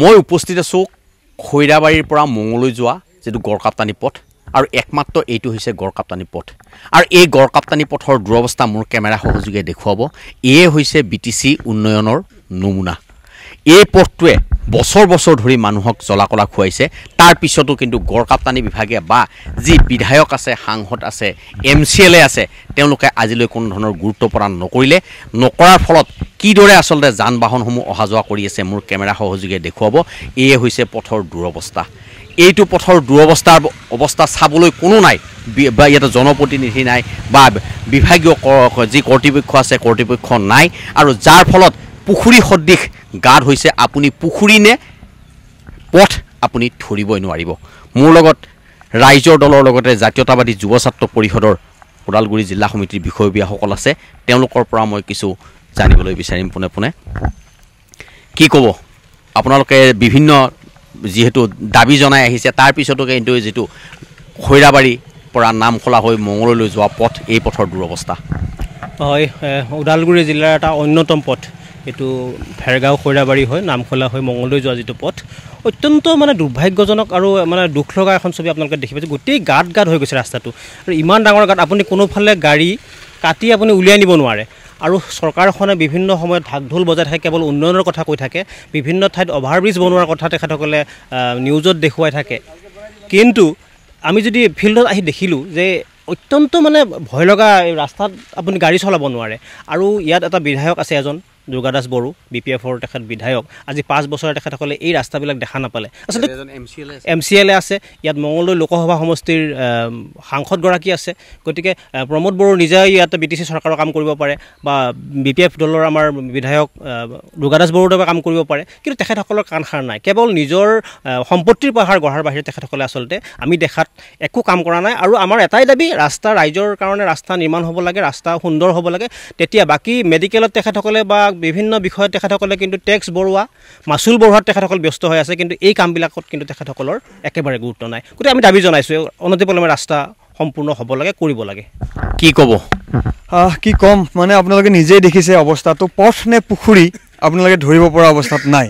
মই উপস্থিত আছোঁ খৈৰাবাৰীৰ পৰা মঙলৈ যোৱা যিটো গড়কাপ্তানি পথ আৰু একমাত্ৰ এইটো হৈছে গড়কাপ্তানি পথ আৰু এই গড়কাপ্তানি পথৰ দুৰৱস্থা মোৰ কেমেৰা সহযোগে দেখুৱাব এয়ে হৈছে বি টি চি উন্নয়নৰ নমুনা এই পথটোৱে বছৰ বছৰ ধৰি মানুহক জ্বলা কলা খুৱাইছে তাৰপিছতো কিন্তু গড়কাপ্তানী বিভাগে বা যি বিধায়ক আছে সাংসদ আছে এম চি এল এ আছে তেওঁলোকে আজিলৈ কোনো ধৰণৰ গুৰুত্ব প্ৰদান নকৰিলে নকৰাৰ ফলত কিদৰে আচলতে যান বাহনসমূহ অহা যোৱা কৰি আছে মোৰ কেমেৰা সহযোগে দেখুৱাব এয়ে হৈছে পথৰ দুৰৱস্থা এইটো পথৰ দুৰৱস্থাৰ অৱস্থা চাবলৈ কোনো নাই বা ইয়াতে জনপ্ৰতিনিধি নাই বা বিভাগীয় যি কৰ্তৃপক্ষ আছে কৰ্তৃপক্ষ নাই আৰু যাৰ ফলত পুখুৰী সদৃশ গাত হৈছে আপুনি পুখুৰী নে পথ আপুনি ধৰিবই নোৱাৰিব মোৰ লগত ৰাইজৰ দলৰ লগতে জাতীয়তাবাদী যুৱ ছাত্ৰ পৰিষদৰ ওদালগুৰি জিলা সমিতিৰ বিষয়বীয়াসকল আছে তেওঁলোকৰ পৰা মই কিছু জানিবলৈ বিচাৰিম পোনে পোনে কি ক'ব আপোনালোকে বিভিন্ন যিহেতু দাবী জনাই আহিছে তাৰপিছতো কিন্তু যিটো খৈৰাবাৰী পৰা নামখোলা হৈ মঙলৈ যোৱা পথ এই পথৰ দুৰৱস্থা হয় ওদালগুৰি জিলাৰ এটা অন্যতম পথ এইটো ভেৰগাঁও খৈৰাবাৰী হৈ নামখোলা হৈ মঙলদৈ যোৱা যিটো পথ অত্যন্ত মানে দুৰ্ভাগ্যজনক আৰু মানে দুখ লগা এখন ছবি আপোনালোকে দেখি পাইছে গোটেই গাঁত গাঁত হৈ গৈছে ৰাস্তাটো আৰু ইমান ডাঙৰ গাঁত আপুনি কোনোফালে গাড়ী কাটি আপুনি উলিয়াই নিব নোৱাৰে আৰু চৰকাৰখনে বিভিন্ন সময়ত ঢাক ঢোল বজাই থাকে কেৱল উন্নয়নৰ কথা কৈ থাকে বিভিন্ন ঠাইত অভাৰব্ৰিজ বনোৱাৰ কথা তেখেতসকলে নিউজত দেখুৱাই থাকে কিন্তু আমি যদি ফিল্ডত আহি দেখিলোঁ যে অত্যন্ত মানে ভয় লগা ৰাস্তাত আপুনি গাড়ী চলাব নোৱাৰে আৰু ইয়াত এটা বিধায়ক আছে এজন দুৰ্গাদাস বড়ো বি পি এফৰ তেখেত বিধায়ক আজি পাঁচ বছৰে তেখেতসকলে এই ৰাস্তাবিলাক দেখা নাপালে আচলতে এম চি এল এ আছে ইয়াত মঙলদৈ লোকসভা সমষ্টিৰ সাংসদগৰাকী আছে গতিকে প্ৰমোদ বড়ো নিজেই ইয়াতে বি টি চি চৰকাৰৰ কাম কৰিব পাৰে বা বি পি এফ দলৰ আমাৰ বিধায়ক দুৰ্গাদাস বড়োদেৱে কাম কৰিব পাৰে কিন্তু তেখেতসকলৰ কাণ সাৰ নাই কেৱল নিজৰ সম্পত্তিৰ পাহাৰ গঢ়াৰ বাহিৰে তেখেতসকলে আচলতে আমি দেখাত একো কাম কৰা নাই আৰু আমাৰ এটাই দাবী ৰাস্তা ৰাইজৰ কাৰণে ৰাস্তা নিৰ্মাণ হ'ব লাগে ৰাস্তা সুন্দৰ হ'ব লাগে তেতিয়া বাকী মেডিকেলত তেখেতসকলে বা বিভাগ বিভিন্ন বিষয়ত তেখেতসকলে কিন্তু টেক্স বঢ়োৱা মাচুল বঢ়োৱাত তেখেতসকল ব্যস্ত হৈ আছে কিন্তু এই কামবিলাকত কিন্তু তেখেতসকলৰ একেবাৰে গুৰুত্ব নাই গতিকে আমি দাবী জনাইছোঁ অনতিপলমে ৰাস্তা সম্পূৰ্ণ হ'ব লাগে কৰিব লাগে কি ক'ব কি ক'ম মানে আপোনালোকে নিজেই দেখিছে অৱস্থাটো পথ নে পুখুৰী আপোনালোকে ধৰিব পৰা অৱস্থাত নাই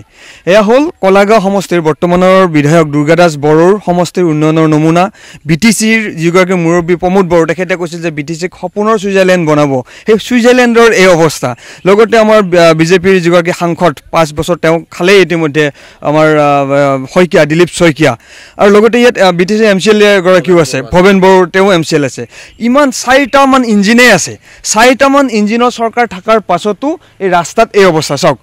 এয়া হ'ল কলাগাঁও সমষ্টিৰ বৰ্তমানৰ বিধায়ক দুৰ্গা দাস বড়োৰ সমষ্টিৰ উন্নয়নৰ নমুনা বি টি চিৰ যিগৰাকী মুৰব্বী প্ৰমোদ বড়ো তেখেতে কৈছিল যে বি টি চিক সপোনৰ ছুইজাৰলেণ্ড বনাব সেই ছুইজাৰলেণ্ডৰ এই অৱস্থা লগতে আমাৰ বিজেপিৰ যিগৰাকী সাংসদ পাঁচ বছৰ তেওঁ খালেই ইতিমধ্যে আমাৰ শইকীয়া দিলীপ শইকীয়া আৰু লগতে ইয়াত বি টি চিৰ এম চি এল এগৰাকীও আছে ভৱেন বড়ো তেওঁ এম চি এল আছে ইমান চাৰিটামান ইঞ্জিনেই আছে চাৰিটামান ইঞ্জিনৰ চৰকাৰ থকাৰ পাছতো এই ৰাস্তাত এই অৱস্থা চাওক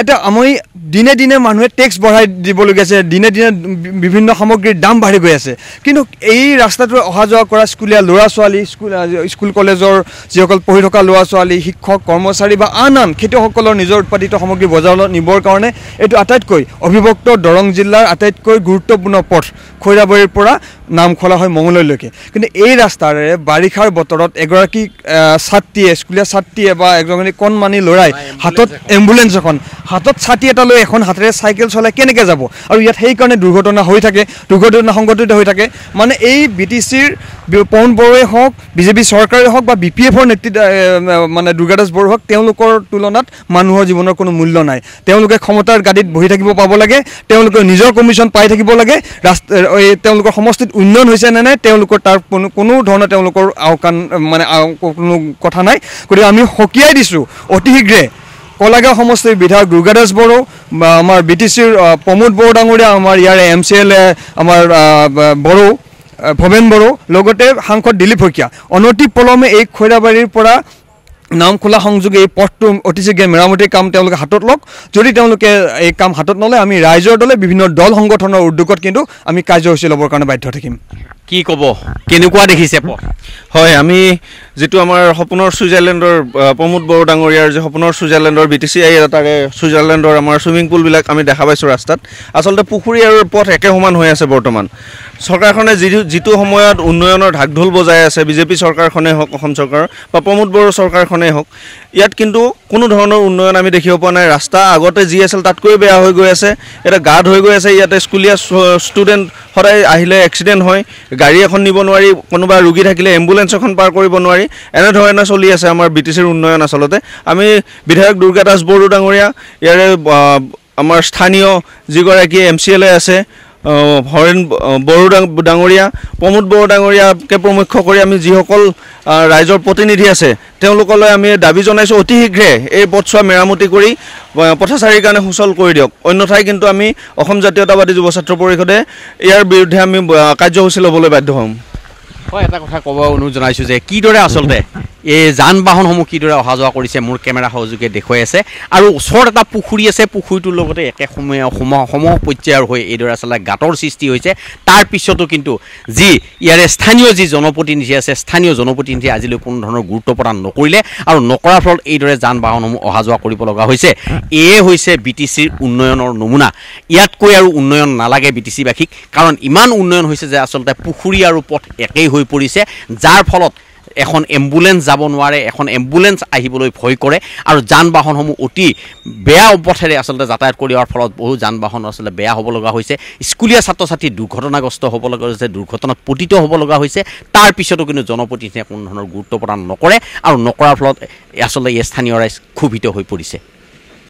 এটা আমি দিনে দিনে মানুহে টেক্স বঢ়াই দিবলগীয়া আছে দিনে দিনে বিভিন্ন সামগ্ৰীৰ দাম বাঢ়ি গৈ আছে কিন্তু এই ৰাস্তাটোৰে অহা যোৱা কৰা স্কুলীয়া ল'ৰা ছোৱালী স্কুল স্কুল কলেজৰ যিসকল পঢ়ি থকা ল'ৰা ছোৱালী শিক্ষক কৰ্মচাৰী বা আন আন খেতিয়কসকলৰ নিজৰ উৎপাদিত সামগ্ৰী বজাৰলৈ নিবৰ কাৰণে এইটো আটাইতকৈ অভিভক্ত দৰং জিলাৰ আটাইতকৈ গুৰুত্বপূৰ্ণ পথ খৈৰাবাৰীৰ পৰা নাম খোলা হয় মঙলৈলৈকে কিন্তু এই ৰাস্তাৰে বাৰিষাৰ বতৰত এগৰাকী ছাত্ৰীয়ে স্কুলীয়া ছাত্ৰীয়ে বা এগৰাকী কণমানি ল'ৰাই হাতত এম্বুলেঞ্চ এখন হাতত ছাতি এটা লৈ এখন হাতেৰে চাইকেল চলাই কেনেকৈ যাব আৰু ইয়াত সেইকাৰণে দুৰ্ঘটনা হৈ থাকে দুৰ্ঘটনা সংঘটিত হৈ থাকে মানে এই বি টি চিৰ পৱন বড়োৱে হওক বিজেপি চৰকাৰে হওক বা বি পি এফৰ নেতৃত্ব মানে দুৰ্গাদাস বড়ো হওক তেওঁলোকৰ তুলনাত মানুহৰ জীৱনৰ কোনো মূল্য নাই তেওঁলোকে ক্ষমতাৰ গাদীত বহি থাকিব পাব লাগে তেওঁলোকে নিজৰ কমিশ্যন পাই থাকিব লাগে ৰাস্তা এই তেওঁলোকৰ সমষ্টিত উন্নয়ন হৈছে নে নাই তেওঁলোকৰ তাৰ কোনো কোনো ধৰণৰ তেওঁলোকৰ আওকাণ মানে কোনো কথা নাই গতিকে আমি সকীয়াই দিছোঁ অতি শীঘ্ৰে কলাগাঁও সমষ্টিৰ বিধায়ক দুৰ্গাদাস বড়ো আমাৰ বি টি চিৰ প্ৰমোদ বড়ো ডাঙৰীয়া আমাৰ ইয়াৰে এম চি এল এ আমাৰ বড়ো ভৱেন বড়ো লগতে সাংসদ দিলীপ শইকীয়া অনতি পলমে এই খৈৰাবাৰীৰ পৰা খোলা সংযোগে এই পথটো অতি শীঘ্ৰে মেৰামতিৰ কাম তেওঁলোকে হাতত লওক যদি তেওঁলোকে এই কাম হাতত নলয় আমি ৰাইজৰ দলে বিভিন্ন দল সংগঠনৰ উদ্যোগত কিন্তু আমি কাৰ্যসূচী ল'বৰ কাৰণে বাধ্য থাকিম কি ক'ব কেনেকুৱা দেখিছে পথ হয় আমি যিটো আমাৰ সপোনৰ ছুইজাৰলেণ্ডৰ প্ৰমোদ ডাঙৰীয়াৰ যে সপোনৰ ছুইজাৰলেণ্ডৰ বি টি চি আই তাৰে ছুইজাৰলেণ্ডৰ আমাৰ ছুইমিং পুলবিলাক আমি দেখা পাইছোঁ ৰাস্তাত আচলতে পুখুৰী আৰু পথ একে সমান হৈ আছে বৰ্তমান চৰকাৰখনে যি যিটো সময়ত উন্নয়নৰ ঢাক ঢোল বজাই আছে বিজেপি চৰকাৰখনেই হওক অসম চৰকাৰৰ বা প্ৰমোদ বড়ো চৰকাৰখনেই হওক ইয়াত কিন্তু কোনো ধৰণৰ উন্নয়ন আমি দেখিব পোৱা নাই ৰাস্তা আগতে যি আছিল তাতকৈ বেয়া হৈ গৈ আছে এটা গাঢ় হৈ গৈ আছে ইয়াতে স্কুলীয়া ষ্টুডেণ্ট সদায় আহিলে এক্সিডেণ্ট হয় গাড়ী এখন নিব নোৱাৰি কোনোবা ৰোগী থাকিলে এম্বুলেঞ্চ এখন পাৰ কৰিব নোৱাৰি এনেধৰণে চলি আছে আমাৰ বি টি চিৰ উন্নয়ন আচলতে আমি বিধায়ক দুৰ্গা দাস বড়ো ডাঙৰীয়া ইয়াৰে আমাৰ স্থানীয় যিগৰাকী এম চি এল এ আছে হৰেণ বড়ো ডাঙৰীয়া প্ৰমোদ বড়ো ডাঙৰীয়াকে প্ৰমুখ্য কৰি আমি যিসকল ৰাইজৰ প্ৰতিনিধি আছে তেওঁলোকলৈ আমি দাবী জনাইছোঁ অতি শীঘ্ৰে এই পথছোৱা মেৰামতি কৰি পথচাৰীৰ কাৰণে সুচল কৰি দিয়ক অন্যথাই কিন্তু আমি অসম জাতীয়তাবাদী যুৱ ছাত্ৰ পৰিষদে ইয়াৰ বিৰুদ্ধে আমি কাৰ্যসূচী ল'বলৈ বাধ্য হ'ম হয় এটা কথা ক'ব অনুৰোধ জনাইছোঁ যে কিদৰে আচলতে এই যান বাহনসমূহ কিদৰে অহা যোৱা কৰিছে মোৰ কেমেৰা সহযোগে দেখুৱাই আছে আৰু ওচৰত এটা পুখুৰী আছে পুখুৰীটোৰ লগতে একে সময়ে সম পৰ্যায়ৰ হৈ এইদৰে আচলতে গাঁতৰ সৃষ্টি হৈছে তাৰপিছতো কিন্তু যি ইয়াৰে স্থানীয় যি জনপ্ৰতিনিধি আছে স্থানীয় জনপ্ৰতিনিধিয়ে আজিলৈ কোনো ধৰণৰ গুৰুত্ব প্ৰদান নকৰিলে আৰু নকৰাৰ ফলত এইদৰে যান বাহনসমূহ অহা যোৱা কৰিব লগা হৈছে এয়ে হৈছে বি টি চিৰ উন্নয়নৰ নমুনা ইয়াতকৈ আৰু উন্নয়ন নালাগে বি টি চিবাসীক কাৰণ ইমান উন্নয়ন হৈছে যে আচলতে পুখুৰী আৰু পথ একেই হৈ পৰিছে যাৰ ফলত এখন এম্বুলেঞ্চ যাব নোৱাৰে এখন এম্বুলেঞ্চ আহিবলৈ ভয় কৰে আৰু যান বাহনসমূহ অতি বেয়া পথেৰে আচলতে যাতায়াত কৰি অহাৰ ফলত বহু যান বাহন আচলতে বেয়া হ'ব লগা হৈছে স্কুলীয়া ছাত্ৰ ছাত্ৰী দুৰ্ঘটনাগ্ৰস্ত হ'ব লগা হৈছে দুৰ্ঘটনাত পতিত হ'ব লগা হৈছে তাৰপিছতো কিন্তু জনপ্ৰতিনিধিয়ে কোনো ধৰণৰ গুৰুত্ব প্ৰদান নকৰে আৰু নকৰাৰ ফলত আচলতে এই স্থানীয় ৰাইজ ক্ষোভিত হৈ পৰিছে